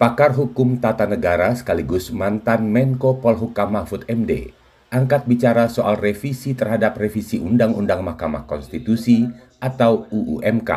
Pakar hukum tata negara sekaligus mantan Menko Polhukam Mahfud MD angkat bicara soal revisi terhadap revisi Undang-Undang Mahkamah Konstitusi atau UUMK.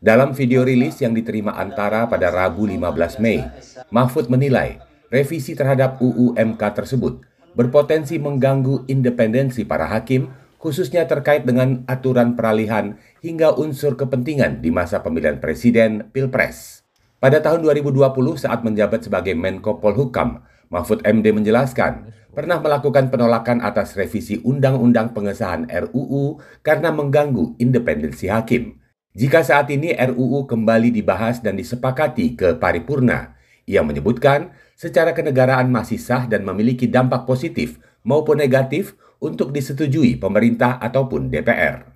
Dalam video rilis yang diterima Antara pada Rabu 15 Mei, Mahfud menilai revisi terhadap UUMK tersebut berpotensi mengganggu independensi para hakim khususnya terkait dengan aturan peralihan hingga unsur kepentingan di masa pemilihan presiden Pilpres. Pada tahun 2020 saat menjabat sebagai Menko Polhukam, Mahfud MD menjelaskan pernah melakukan penolakan atas revisi Undang-Undang Pengesahan RUU karena mengganggu independensi hakim. Jika saat ini RUU kembali dibahas dan disepakati ke paripurna, ia menyebutkan secara kenegaraan masih sah dan memiliki dampak positif maupun negatif untuk disetujui pemerintah ataupun DPR.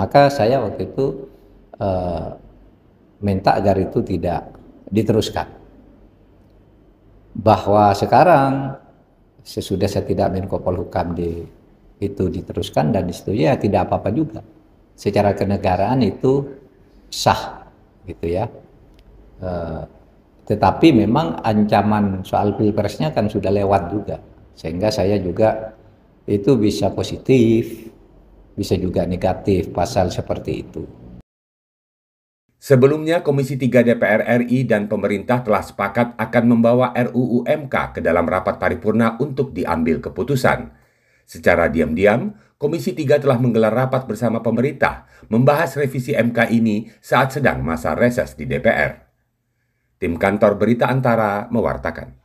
Maka saya waktu itu uh, minta agar itu tidak diteruskan. Bahwa sekarang sesudah saya tidak Menko Polhukam di itu diteruskan dan disetujui ya tidak apa-apa juga. Secara kenegaraan itu sah gitu ya. E, tetapi memang ancaman soal pilpresnya kan sudah lewat juga. Sehingga saya juga itu bisa positif, bisa juga negatif pasal seperti itu. Sebelumnya, Komisi 3 DPR RI dan pemerintah telah sepakat akan membawa RUU MK ke dalam rapat paripurna untuk diambil keputusan. Secara diam-diam, Komisi 3 telah menggelar rapat bersama pemerintah membahas revisi MK ini saat sedang masa reses di DPR. Tim kantor berita antara mewartakan.